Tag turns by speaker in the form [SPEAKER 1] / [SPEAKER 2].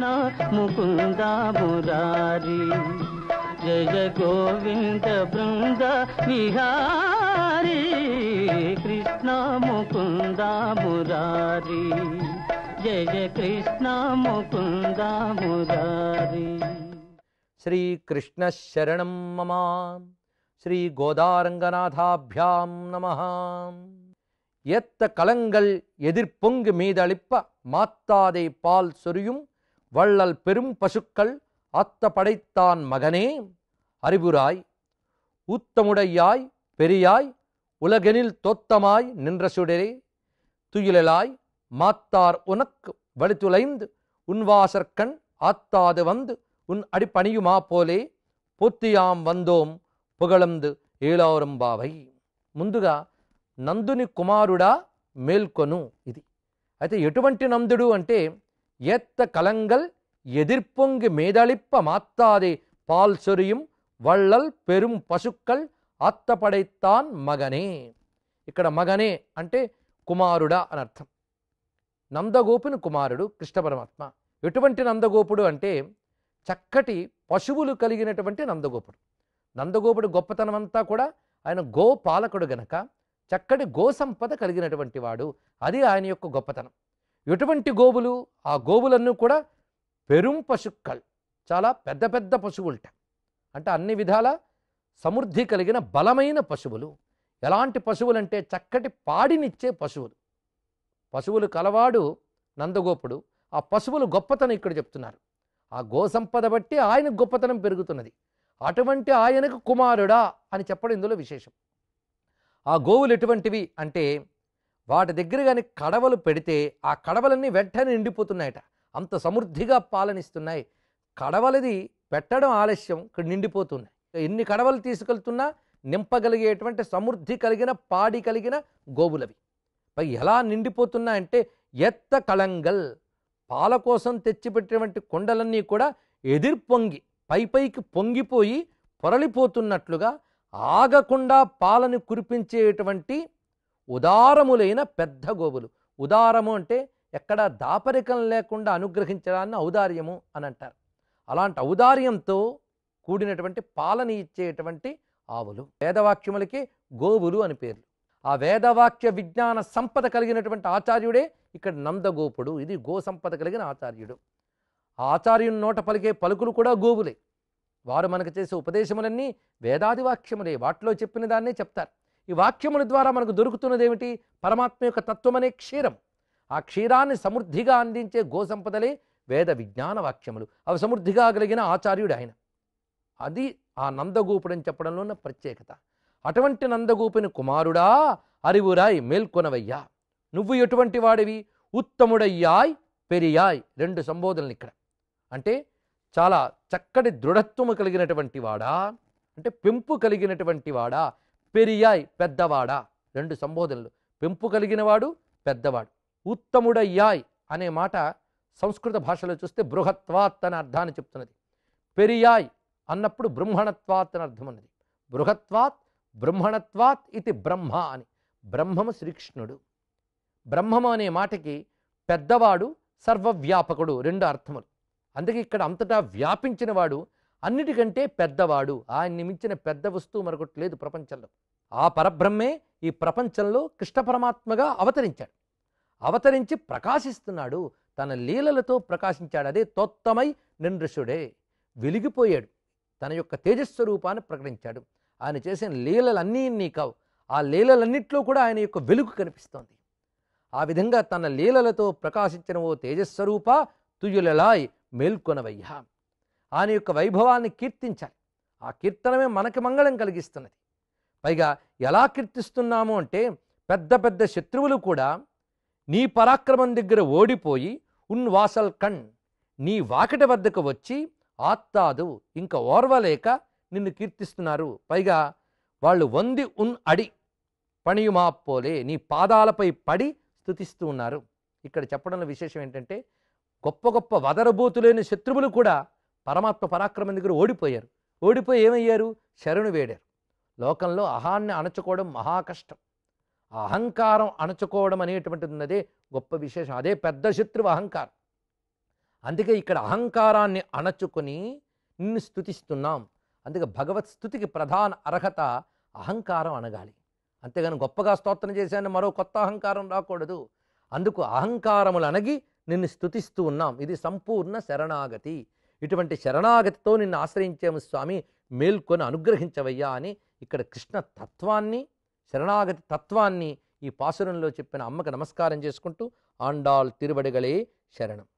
[SPEAKER 1] కృష్ణ ముకుంద जय జయ గోవింద బృంద విహారి కృష్ణ ముకుంద మురారి జయ కృష్ణ ముకుంద మురారి శ్రీ కృష్ణ శరణం మమ శ్రీ గోదారంగనాథాభ్యాం నమ கலங்கள் எதிர்பொங்கு மீதளிப்ப மாத்தாதை பால் சொரியும் வள்ளல் பெரும் பசுக்கள் அத்த படைத்தான் மகனே அறிவுராய் ஊத்தமுடையாய் பெரியாய் உலகெனில் தோத்தமாய் நின்ற சுடரே துயிலாய் மாத்தார் உனக்கு வலித்துளைந்து உன்வாசற்கண் ஆத்தாது வந்து உன் அடிப்பணியுமா போலே பொத்தியாம் வந்தோம் புகழந்து ஏழாவரும் பாவை ముందుగా నందుని కుమారుడా మేల్కొను ఇది అయితే ఎటువంటి నందుడు అంటే ஏத்த கலங்கள் எதிர்ப்பொங்கு மேதளிப்ப மாத்தாதே பால் சொரியும் வள்ளல் పెరుం పశుక్కల్ ఆత్తపడైతాన్ మగనే ఇక్కడ మగనే అంటే కుమారుడా అని అర్థం నందగోపుని కుమారుడు కృష్ణ పరమాత్మ ఎటువంటి నందగోపుడు అంటే చక్కటి పశువులు కలిగినటువంటి నందగోపుడు నందగోపుడు గొప్పతనం అంతా కూడా ఆయన గోపాలకుడు గనక చక్కటి గో సంపద కలిగినటువంటి వాడు అది ఆయన యొక్క గొప్పతనం ఎటువంటి గోవులు ఆ గోవులన్నీ కూడా పెరుం పశుక్కల్ చాలా పెద్ద పెద్ద పశువులట అంటే అన్ని విధాల సమృద్ధి కలిగిన బలమైన పశువులు ఎలాంటి పశువులంటే చక్కటి పాడినిచ్చే పశువులు పశువులు కలవాడు నందగోపుడు ఆ పశువులు గొప్పతనం ఇక్కడ చెప్తున్నారు ఆ గోసంపద బట్టి ఆయన గొప్పతనం పెరుగుతున్నది అటువంటి ఆయనకు కుమారుడా అని చెప్పడం ఇందులో విశేషం ఆ గోవులు ఎటువంటివి అంటే వాటి దగ్గర కానీ కడవలు పెడితే ఆ కడవలన్నీ వెంటనే నిండిపోతున్నాయట అంత సమృద్ధిగా పాలనిస్తున్నాయి కడవలది పెట్టడం ఆలస్యం ఇక్కడ నిండిపోతున్నాయి ఎన్ని కడవలు తీసుకెళ్తున్నా నింపగలిగేటువంటి సమృద్ధి కలిగిన పాడి కలిగిన గోవులవి పై ఎలా నిండిపోతున్నాయంటే ఎత్త కళంగల్ పాల కోసం తెచ్చిపెట్టినటువంటి కొండలన్నీ కూడా పొంగి పై పైకి పొంగిపోయి పొరలిపోతున్నట్లుగా ఆగకుండా పాలను కురిపించేటువంటి ఉదారములైన పెద్ద గోవులు ఉదారము అంటే ఎక్కడ దాపరికం లేకుండా అనుగ్రహించడాన్ని ఔదార్యము అని అంటారు అలాంటి ఔదార్యంతో కూడినటువంటి పాలన ఇచ్చేటువంటి ఆవులు వేదవాక్యములకి గోవులు అని పేర్లు ఆ వేదవాక్య విజ్ఞాన సంపద కలిగినటువంటి ఆచార్యుడే ఇక్కడ నందగోపుడు ఇది గో సంపద కలిగిన ఆచార్యుడు ఆచార్యుని నోట పలికే పలుకులు కూడా గోవులే వారు మనకు చేసే ఉపదేశములన్నీ వాక్యములే వాటిలో చెప్పిన దాన్నే చెప్తారు ఈ వాక్యముల ద్వారా మనకు దొరుకుతున్నది ఏమిటి పరమాత్మ యొక్క తత్వమనే క్షీరం ఆ క్షీరాన్ని సమృద్ధిగా అందించే గోసంపదలే వేద విజ్ఞాన వాక్యములు అవి సమృద్ధిగా కలిగిన ఆచార్యుడు ఆయన అది ఆ అని చెప్పడంలో ఉన్న ప్రత్యేకత అటువంటి నందగోపిని కుమారుడా అరివురాయ్ మేల్కొనవయ్యా నువ్వు ఎటువంటి వాడివి ఉత్తముడయ్యాయ్ పెరియాయ్ రెండు సంబోధనలు ఇక్కడ అంటే చాలా చక్కటి దృఢత్వము కలిగినటువంటి వాడా అంటే పెంపు కలిగినటువంటి వాడా పెరియాయ్ పెద్దవాడా రెండు సంబోధనలు పెంపు కలిగినవాడు పెద్దవాడు ఉత్తముడయ్యాయ్ అనే మాట సంస్కృత భాషలో చూస్తే బృహత్వాత్ అనే అర్థాన్ని చెప్తున్నది పెరియాయ్ అన్నప్పుడు బ్రహ్మణత్వాత్ అని అర్థం ఉన్నది బృహత్వాత్ బ్రహ్మణత్వాత్ ఇది బ్రహ్మ అని బ్రహ్మము శ్రీకృష్ణుడు బ్రహ్మము అనే మాటకి పెద్దవాడు సర్వవ్యాపకుడు రెండు అర్థములు అందుకే ఇక్కడ అంతటా వ్యాపించినవాడు అన్నిటికంటే పెద్దవాడు ఆయన్ని మించిన పెద్ద వస్తువు మరొకటి లేదు ప్రపంచంలో ఆ పరబ్రహ్మే ఈ ప్రపంచంలో కృష్ణ పరమాత్మగా అవతరించాడు అవతరించి ప్రకాశిస్తున్నాడు తన లీలలతో ప్రకాశించాడు అదే తోత్తమై నిండ్రసుడే వెలిగిపోయాడు తన యొక్క తేజస్వరూపాన్ని ప్రకటించాడు ఆయన చేసిన లీలలన్నీ నీ కావు ఆ లీలలన్నింటిలో కూడా ఆయన యొక్క వెలుగు కనిపిస్తోంది ఆ విధంగా తన లీలలతో ప్రకాశించిన ఓ తేజస్వరూప తుయులలాయ్ మేల్కొనవయ్యా ఆయన యొక్క వైభవాన్ని కీర్తించాలి ఆ కీర్తనమే మనకి మంగళం కలిగిస్తున్నది పైగా ఎలా కీర్తిస్తున్నాము అంటే పెద్ద పెద్ద శత్రువులు కూడా నీ పరాక్రమం దగ్గర ఓడిపోయి ఉన్ వాసల్ కణ్ నీ వాకిట వద్దకు వచ్చి ఆత్తాదు ఇంకా ఓర్వలేక నిన్ను కీర్తిస్తున్నారు పైగా వాళ్ళు వంది ఉన్ అడి పణియుమాపోలే నీ పాదాలపై పడి స్థుతిస్తూ ఉన్నారు ఇక్కడ చెప్పడంలో విశేషం ఏంటంటే గొప్ప గొప్ప వదరబోతులేని శత్రువులు కూడా పరమాత్మ పరాక్రమం దగ్గర ఓడిపోయారు ఓడిపోయి ఏమయ్యారు శరణు వేడారు లోకంలో అహాన్ని అణచుకోవడం మహాకష్టం అహంకారం అణచుకోవడం అనేటువంటిది ఉన్నదే గొప్ప విశేషం అదే పెద్ద శత్రువు అహంకారం అందుకే ఇక్కడ అహంకారాన్ని అణచుకొని నిన్ను స్థుతిస్తున్నాం అందుకే భగవత్ స్థుతికి ప్రధాన అర్హత అహంకారం అనగాలి అంతేగాని గొప్పగా స్తోత్రం చేశాను మరో కొత్త అహంకారం రాకూడదు అందుకు అహంకారములు అనగి నిన్ను స్థుతిస్తూ ఉన్నాం ఇది సంపూర్ణ శరణాగతి ఇటువంటి శరణాగతితో నిన్ను ఆశ్రయించాము స్వామి మేల్కొని అనుగ్రహించవయ్యా అని ఇక్కడ కృష్ణ తత్వాన్ని శరణాగతి తత్వాన్ని ఈ పాసురంలో చెప్పిన అమ్మకు నమస్కారం చేసుకుంటూ ఆండాల్ తిరుబడిగలే శరణం